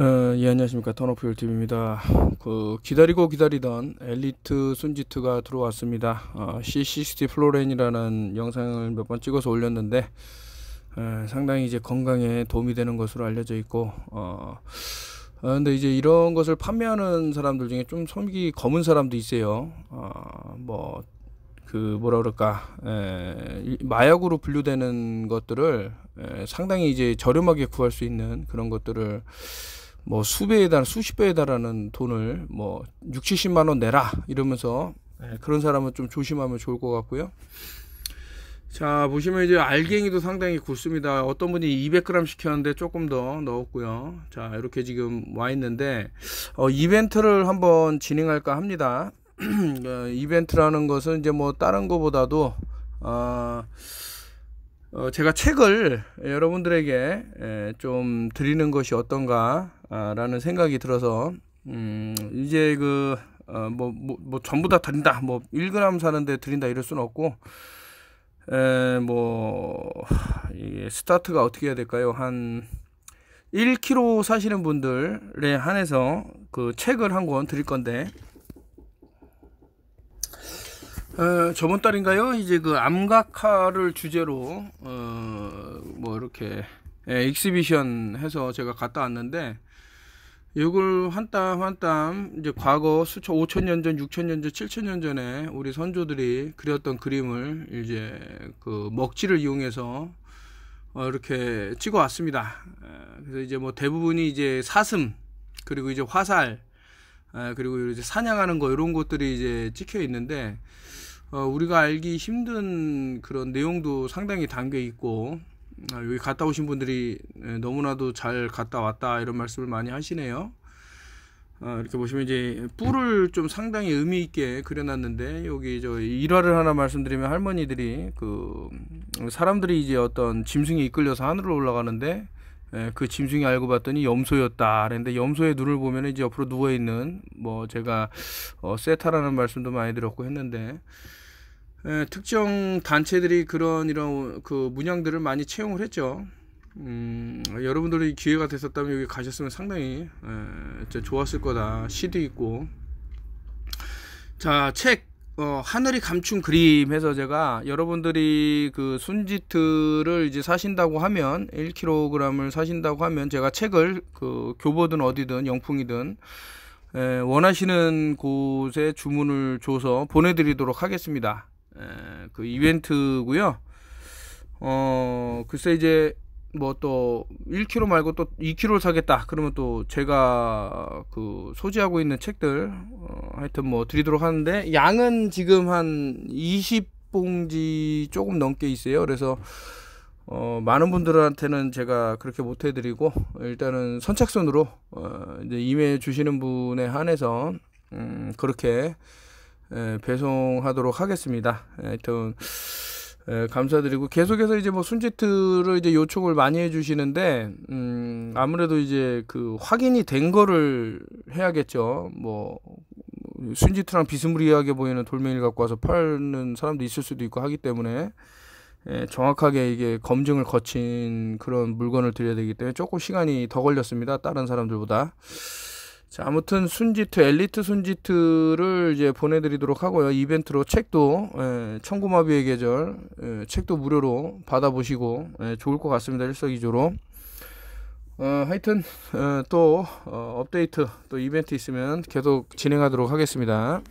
어, 예, 안녕하십니까. 턴오프율 TV입니다. 그 기다리고 기다리던 엘리트 순지트가 들어왔습니다. 어, C60 플로렌이라는 영상을 몇 번 찍어서 올렸는데 에, 어, 상당히 이제 건강에 도움이 되는 것으로 알려져 있고 어, 어, 근데 이제 이런 것을 판매하는 사람들 중에 좀 손이 검은 사람도 있어요. 어, 뭐그 뭐라 그럴까 에, 마약으로 분류되는 것들을 에, 상당히 이제 저렴하게 구할 수 있는 그런 것들을 뭐 수배에 달 수십 배에 달하는 돈을 뭐 6, 70만 원 내라 이러면서 네. 예, 그런 사람은 좀 조심하면 좋을 것 같고요. 자 보시면 이제 알갱이도 상당히 굵습니다 어떤 분이 200g 시켰는데 조금 더 넣었고요 자 이렇게 지금 와 있는데 어, 이벤트를 한번 진행할까 합니다 어, 이벤트라는 것은 이제 뭐 다른 거보다도 어, 어, 제가 책을 예, 여러분들에게 에, 예, 좀 드리는 것이 어떤가라는 생각이 들어서 음, 이제 그 어, 뭐, 뭐, 뭐, 전부 다 드린다 뭐 1g 사는데 드린다 이럴 수는 없고 에, 예, 뭐이게 스타트가 어떻게 해야 될까요? 한 1kg 사시는 분들에 한해서 그 책을 한 권 드릴 건데 어, 저번 달인가요? 이제 그 암각화를 주제로 어, 뭐 이렇게 예, 익스비션 해서 제가 갔다 왔는데 이걸 한 땀 한 땀 이제 과거 수천 5천 년 전, 6천 년 전, 7천 년 전에 우리 선조들이 그렸던 그림을 이제 그 먹지를 이용해서 어, 이렇게 찍어 왔습니다. 예, 그래서 이제 뭐 대부분이 이제 사슴 그리고 이제 화살 예, 그리고 이제 사냥하는 거 이런 것들이 이제 찍혀 있는데 어, 우리가 알기 힘든 그런 내용도 상당히 담겨 있고 아, 여기 갔다 오신 분들이 예, 너무나도 잘 갔다 왔다 이런 말씀을 많이 하시네요. 아, 이렇게 보시면 이제 뿔을 좀 상당히 의미 있게 그려놨는데 여기 저 일화를 하나 말씀드리면 할머니들이 그 사람들이 이제 어떤 짐승이 이끌려서 하늘로 올라가는데 예, 그 짐승이 알고 봤더니 염소였다. 그런데 염소의 눈을 보면 이제 옆으로 누워 있는 뭐 제가 어, 세타라는 말씀도 많이 들었고 했는데 예, 특정 단체들이 그런 이런 그 문양들을 많이 채용을 했죠. 음, 여러분들이 기회가 됐었다면 여기 가셨으면 상당히 에, 예, 좋았을 거다. 시도 있고. 자, 책 어, 하늘이 감춘 그림 해서 제가 여러분들이 그 순지트를 이제 사신다고 하면 1kg을 사신다고 하면 제가 책을 그 교보든 어디든 영풍이든 에, 원하시는 곳에 주문을 줘서 보내드리도록 하겠습니다. 에, 그 이벤트고요. 어 글쎄 이제 뭐또 1kg 말고 또 2kg를 사겠다. 그러면 또 제가 그 소지하고 있는 책들 어, 하여튼 뭐 드리도록 하는데 양은 지금 한 20봉지 조금 넘게 있어요. 그래서 어, 많은 분들한테는 제가 그렇게 못 해드리고 일단은 선착순으로 어, 이제 임해 주시는 분에 한해서 음, 그렇게 에, 배송하도록 하겠습니다. 하여튼 예, 감사드리고 계속해서 이제 뭐 순지트를 이제 요청을 많이 해주시는데 음 아무래도 이제 그 확인이 된 거를 해야겠죠. 뭐 순지트랑 비스무리하게 보이는 돌멩이를 갖고 와서 팔는 사람도 있을 수도 있고 하기 때문에 예, 정확하게 이게 검증을 거친 그런 물건을 드려야 되기 때문에 조금 시간이 더 걸렸습니다. 다른 사람들보다. 자, 아무튼 순지트 엘리트 순지트를 이제 보내드리도록 하고요. 이벤트로 책도 예, 청구마비의 계절 예, 책도 무료로 받아보시고 예, 좋을 것 같습니다. 일석이조로. 어, 하여튼 어, 또 어, 업데이트 또 이벤트 있으면 계속 진행하도록 하겠습니다.